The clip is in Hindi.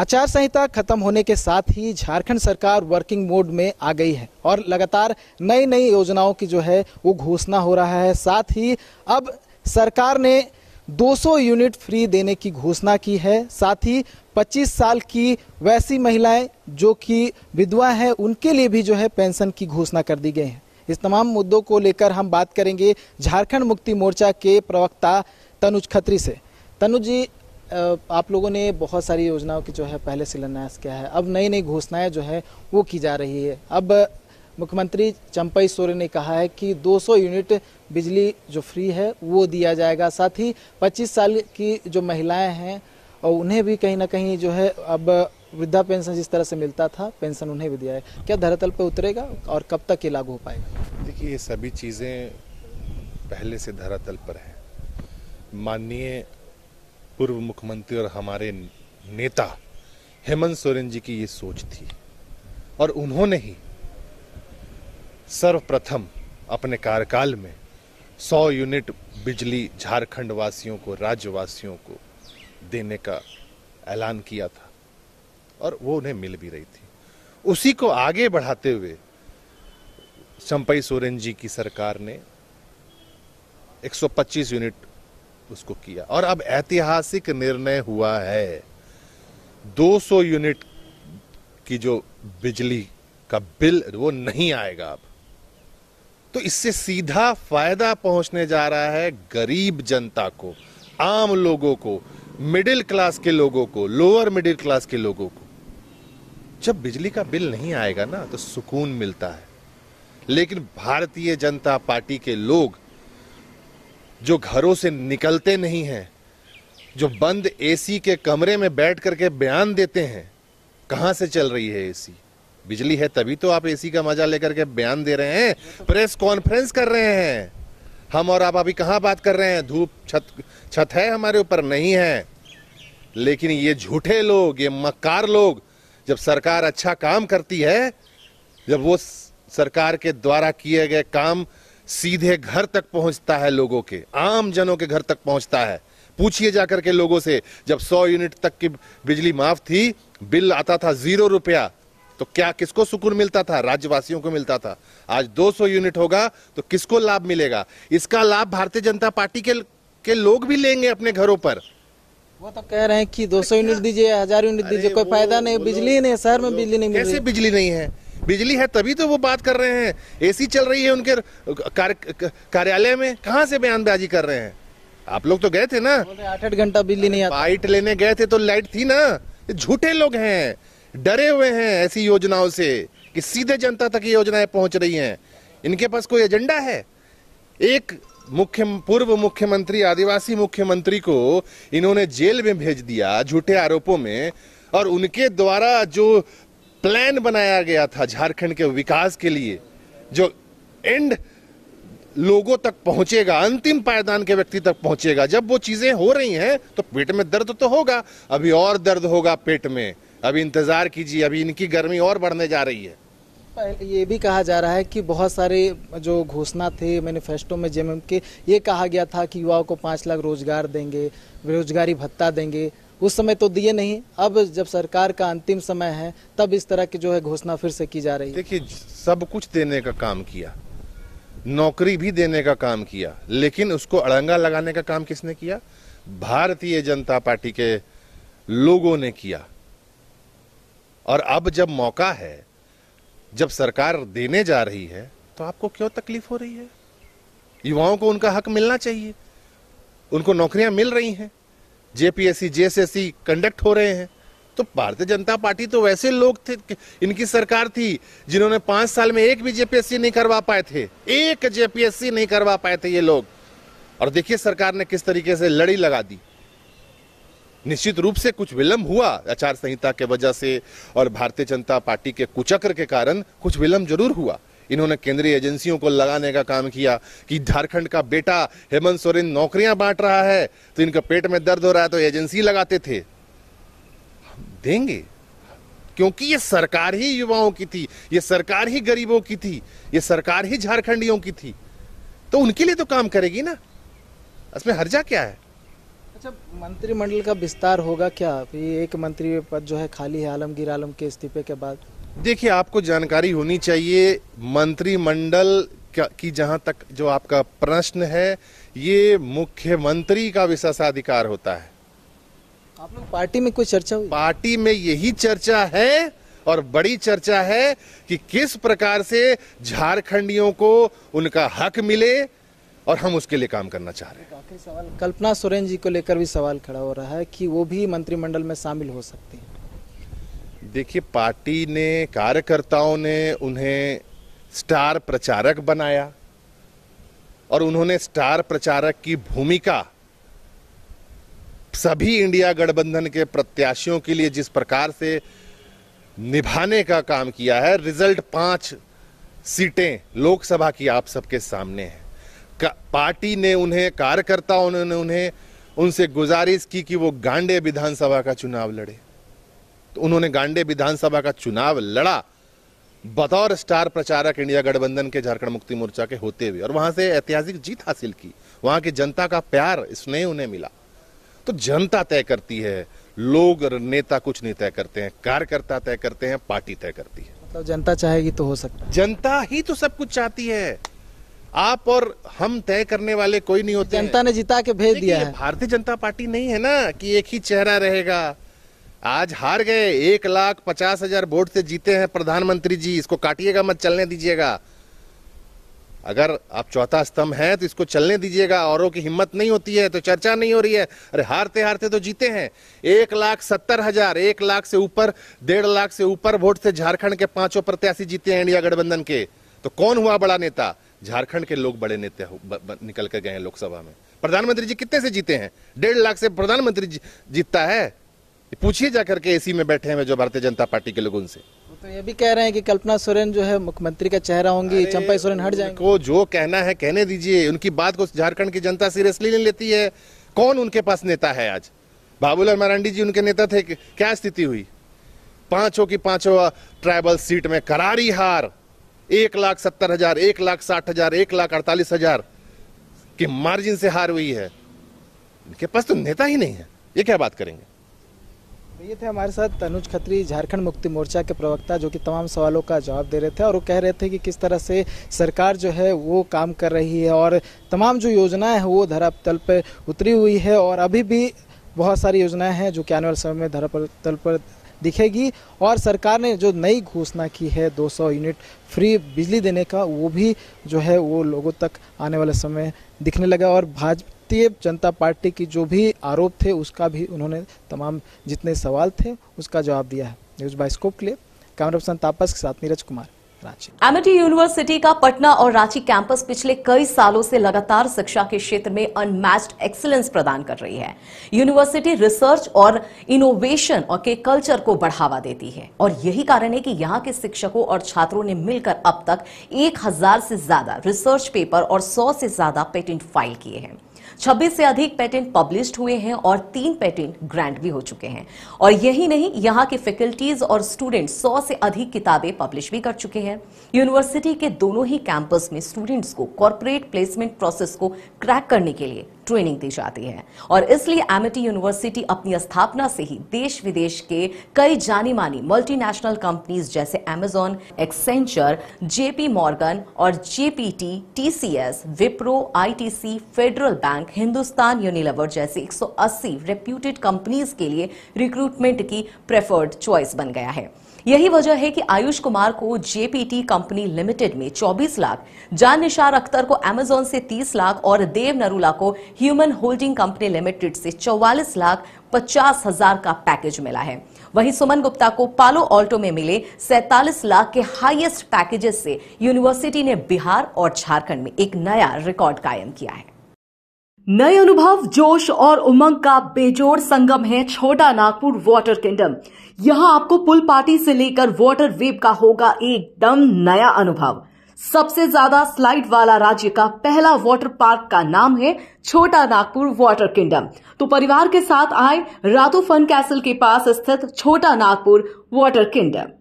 आचार संहिता खत्म होने के साथ ही झारखंड सरकार वर्किंग मोड में आ गई है और लगातार नई नई योजनाओं की जो है वो घोषणा हो रहा है साथ ही अब सरकार ने 200 यूनिट फ्री देने की घोषणा की है साथ ही 25 साल की वैसी महिलाएं जो कि विधवा हैं उनके लिए भी जो है पेंशन की घोषणा कर दी गई है इस तमाम मुद्दों को लेकर हम बात करेंगे झारखंड मुक्ति मोर्चा के प्रवक्ता तनुज खत्री से तनुज जी आप लोगों ने बहुत सारी योजनाओं की जो है पहले शिलान्यास किया है अब नई नई घोषणाएं जो है वो की जा रही है अब मुख्यमंत्री चंपई सोरेन ने कहा है कि 200 यूनिट बिजली जो फ्री है वो दिया जाएगा साथ ही 25 साल की जो महिलाएं हैं और उन्हें भी कहीं ना कहीं जो है अब वृद्धा पेंशन जिस तरह से मिलता था पेंशन उन्हें भी दिया है क्या धरातल पर उतरेगा और कब तक ये लागू हो पाएगा देखिए ये सभी चीज़ें पहले से धरातल पर है माननीय पूर्व मुख्यमंत्री और हमारे नेता हेमंत सोरेन जी की ये सोच थी और उन्होंने ही सर्वप्रथम अपने कार्यकाल में 100 यूनिट बिजली झारखंड वासियों को राज्यवासियों को देने का ऐलान किया था और वो उन्हें मिल भी रही थी उसी को आगे बढ़ाते हुए चंपई सोरेन जी की सरकार ने 125 यूनिट उसको किया और अब ऐतिहासिक निर्णय हुआ है 200 यूनिट की जो बिजली का बिल वो नहीं आएगा अब तो इससे सीधा फायदा पहुंचने जा रहा है गरीब जनता को आम लोगों को मिडिल क्लास के लोगों को लोअर मिडिल क्लास के लोगों को जब बिजली का बिल नहीं आएगा ना तो सुकून मिलता है लेकिन भारतीय जनता पार्टी के लोग जो घरों से निकलते नहीं हैं जो बंद एसी के कमरे में बैठ करके बयान देते हैं कहां से चल रही है एसी बिजली है तभी तो आप एसी का मजा लेकर के बयान दे रहे हैं प्रेस कॉन्फ्रेंस कर रहे हैं हम और आप अभी कहां बात कर रहे हैं धूप छत छत है हमारे ऊपर नहीं है लेकिन ये झूठे लोग ये मक्कार लोग जब सरकार अच्छा काम करती है जब वो सरकार के द्वारा किए गए काम सीधे घर तक पहुंचता है लोगों के आम जनों के घर तक पहुंचता है पूछिए जाकर के लोगों से जब 100 यूनिट तक की बिजली माफ थी बिल आता था जीरो रुपया तो क्या किसको सुकून मिलता था राज्यवासियों को मिलता था आज 200 यूनिट होगा तो किसको लाभ मिलेगा इसका लाभ भारतीय जनता पार्टी के के लोग भी लेंगे अपने घरों पर वो तो कह रहे हैं कि 200 यूनिट दीजिए हजार यूनिट दीजिए कोई फायदा नहीं बिजली नहीं शहर में बिजली नहीं कैसे बिजली नहीं है बिजली है तभी तो वो बात कर रहे हैं एसी चल रही है उनके कार्यालय में कहाँ से बयानबाजी कर रहे हैं आप लोग तो गए थे ना आठ आठ घंटा बिजली नहीं लाइट लेने गए थे तो लाइट थी ना झूठे लोग हैं डरे हुए हैं ऐसी योजनाओं से कि सीधे जनता तक ये योजनाएं पहुंच रही हैं इनके पास कोई एजेंडा है एक मुख्य पूर्व मुख्यमंत्री आदिवासी मुख्यमंत्री को इन्होंने जेल में भेज दिया झूठे आरोपों में और उनके द्वारा जो प्लान बनाया गया था झारखंड के विकास के लिए जो एंड लोगों तक पहुंचेगा अंतिम पायदान के व्यक्ति तक पहुंचेगा जब वो चीजें हो रही हैं तो पेट में दर्द तो होगा अभी और दर्द होगा पेट में अभी इंतजार कीजिए अभी इनकी गर्मी और बढ़ने जा रही है ये भी कहा जा रहा है कि बहुत सारे जो घोषणा थे मैनिफेस्टो में जेएमएम के ये कहा गया था कि युवाओं को पाँच लाख रोजगार देंगे बेरोजगारी भत्ता देंगे उस समय तो दिए नहीं अब जब सरकार का अंतिम समय है तब इस तरह की जो है घोषणा फिर से की जा रही है देखिए सब कुछ देने का काम किया नौकरी भी देने का काम किया लेकिन उसको अड़ंगा लगाने का काम किसने किया भारतीय जनता पार्टी के लोगों ने किया और अब जब मौका है जब सरकार देने जा रही है तो आपको क्यों तकलीफ हो रही है युवाओं को उनका हक मिलना चाहिए उनको नौकरियां मिल रही हैं जेपीएससी जेएसएससी कंडक्ट हो रहे हैं तो भारतीय जनता पार्टी तो वैसे लोग थे इनकी सरकार थी जिन्होंने पांच साल में एक भी जेपीएससी नहीं करवा पाए थे एक जेपीएससी नहीं करवा पाए थे ये लोग और देखिए सरकार ने किस तरीके से लड़ी लगा दी निश्चित रूप से कुछ विलंब हुआ आचार संहिता के वजह से और भारतीय जनता पार्टी के कुचक्र के कारण कुछ विलंब जरूर हुआ इन्होंने केंद्रीय एजेंसियों को लगाने का काम किया कि झारखंड का बेटा हेमंत सोरेन नौकरियां बांट रहा है तो इनका पेट में दर्द हो रहा है तो एजेंसी लगाते थे देंगे क्योंकि ये सरकार ही युवाओं की थी ये सरकार ही गरीबों की थी ये सरकार ही झारखंडियों की थी तो उनके लिए तो काम करेगी ना इसमें हर्जा क्या है अच्छा मंत्रिमंडल का विस्तार होगा क्या एक मंत्री पद जो है खाली है आलमगीर आलम के इस्तीफे के बाद देखिए आपको जानकारी होनी चाहिए मंत्रिमंडल की जहां तक जो आपका प्रश्न है ये मुख्यमंत्री का विशेषाधिकार होता है आप लोग पार्टी में कोई चर्चा हुई पार्टी में यही चर्चा है और बड़ी चर्चा है कि किस प्रकार से झारखंडियों को उनका हक मिले और हम उसके लिए काम करना चाह रहे हैं आखिरी सवाल कल्पना सोरेन जी को लेकर भी सवाल खड़ा हो रहा है कि वो भी मंत्रिमंडल में शामिल हो सकती हैं देखिए पार्टी ने कार्यकर्ताओं ने उन्हें स्टार प्रचारक बनाया और उन्होंने स्टार प्रचारक की भूमिका सभी इंडिया गठबंधन के प्रत्याशियों के लिए जिस प्रकार से निभाने का काम किया है रिजल्ट पांच सीटें लोकसभा की आप सबके सामने है पार्टी ने उन्हें कार्यकर्ताओं ने उन्हें उनसे गुजारिश की कि वो गांडे विधानसभा का चुनाव लड़े तो उन्होंने गांडे विधानसभा का चुनाव लड़ा बतौर स्टार प्रचारक इंडिया गठबंधन के झारखंड मुक्ति मोर्चा के होते हुए और वहां से ऐतिहासिक जीत हासिल की वहां की जनता का प्यार स्नेह उन्हें मिला तो जनता तय करती है लोग नेता कुछ नहीं तय करते हैं कार्यकर्ता तय करते हैं पार्टी तय करती है मतलब जनता चाहेगी तो हो सकता है जनता ही तो सब कुछ चाहती है आप और हम तय करने वाले कोई नहीं होते जनता ने जिता के भेज दिया है भारतीय जनता पार्टी नहीं है ना कि एक ही चेहरा रहेगा आज हार गए एक लाख पचास हजार वोट से जीते हैं प्रधानमंत्री जी इसको काटिएगा मत चलने दीजिएगा अगर आप चौथा स्तंभ हैं तो इसको चलने दीजिएगा औरों की हिम्मत नहीं होती है तो चर्चा नहीं हो रही है अरे हारते हारते तो जीते हैं एक लाख सत्तर हजार एक लाख से ऊपर डेढ़ लाख से ऊपर वोट से झारखंड के पांचों प्रत्याशी जीते हैं इंडिया गठबंधन के तो कौन हुआ बड़ा नेता झारखंड के लोग बड़े नेता निकल कर गए हैं लोकसभा में प्रधानमंत्री जी कितने से जीते हैं डेढ़ लाख से प्रधानमंत्री जीतता है पूछिए जाकर के एसी में बैठे हैं जो भारतीय जनता पार्टी के लोग उनसे तो ये भी कह रहे हैं कि कल्पना सोरेन जो है मुख्यमंत्री का चेहरा होंगी चंपा सोरेन हट जाएंगे को जो कहना है कहने दीजिए उनकी बात को झारखंड की जनता सीरियसली नहीं लेती है कौन उनके पास नेता है आज बाबूलाल मरांडी जी उनके नेता थे क्या स्थिति हुई पांचों की पांचों ट्राइबल सीट में करारी हार एक लाख सत्तर हजार एक लाख साठ हजार एक लाख अड़तालीस हजार के मार्जिन से हार हुई है इनके पास तो नेता ही नहीं है ये क्या बात करेंगे तो ये थे हमारे साथ तनुज खत्री झारखंड मुक्ति मोर्चा के प्रवक्ता जो कि तमाम सवालों का जवाब दे रहे थे और वो कह रहे थे कि किस तरह से सरकार जो है वो काम कर रही है और तमाम जो योजनाएं हैं वो धरातल पर उतरी हुई है और अभी भी बहुत सारी योजनाएं हैं जो कि आने वाले समय में धरातल पर दिखेगी और सरकार ने जो नई घोषणा की है दो यूनिट फ्री बिजली देने का वो भी जो है वो लोगों तक आने वाले समय दिखने लगा और भाजपा भारतीय जनता पार्टी की जो भी आरोप थे उसका भी उन्होंने तमाम जितने सवाल थे उसका जवाब दिया है न्यूज़ बाइस्कोप के लिए कैमरा पर्सन तापस के साथ नीरज कुमार एमिटी यूनिवर्सिटी का पटना और रांची कैंपस पिछले कई सालों से लगातार शिक्षा के क्षेत्र में अनमैच्ड एक्सीलेंस प्रदान कर रही है यूनिवर्सिटी रिसर्च और इनोवेशन और के कल्चर को बढ़ावा देती है और यही कारण है कि यहाँ के शिक्षकों और छात्रों ने मिलकर अब तक एक हजार से ज्यादा रिसर्च पेपर और सौ से ज्यादा पेटेंट फाइल किए हैं 26 से अधिक पेटेंट पब्लिश्ड हुए हैं और तीन पेटेंट ग्रांट भी हो चुके हैं और यही नहीं यहाँ के फैकल्टीज और स्टूडेंट 100 से अधिक किताबें पब्लिश भी कर चुके हैं यूनिवर्सिटी के दोनों ही कैंपस में स्टूडेंट्स को कॉरपोरेट प्लेसमेंट प्रोसेस को क्रैक करने के लिए ट्रेनिंग दी जाती है और इसलिए एमिटी यूनिवर्सिटी अपनी स्थापना से ही देश विदेश के कई जानी मानी मल्टीनेशनल कंपनीज जैसे एमेजॉन एक्सेंचर जेपी मॉर्गन और JPT TCS Wipro ITC Federal Bank Hindustan Unilever जैसे 180 रेप्यूटेड कंपनीज के लिए रिक्रूटमेंट की प्रेफर्ड चॉइस बन गया है यही वजह है कि आयुष कुमार को जेपीटी कंपनी लिमिटेड में 24 लाख जान निशार अख्तर को एमेजॉन से 30 लाख और देव नरूला को ह्यूमन होल्डिंग कंपनी लिमिटेड से चौवालीस लाख पचास हजार का पैकेज मिला है वहीं सुमन गुप्ता को पालो ऑल्टो में मिले सैतालीस लाख के हाईएस्ट पैकेजेस से यूनिवर्सिटी ने बिहार और झारखंड में एक नया रिकॉर्ड कायम किया है नए अनुभव जोश और उमंग का बेजोड़ संगम है छोटा नागपुर वाटर किंगडम यहाँ आपको पुल पार्टी से लेकर वाटर वेब का होगा एकदम नया अनुभव सबसे ज्यादा स्लाइड वाला राज्य का पहला वाटर पार्क का नाम है छोटा नागपुर वाटर किंगडम तो परिवार के साथ आए रातू फन कैसल के पास स्थित छोटा नागपुर वाटर किंगडम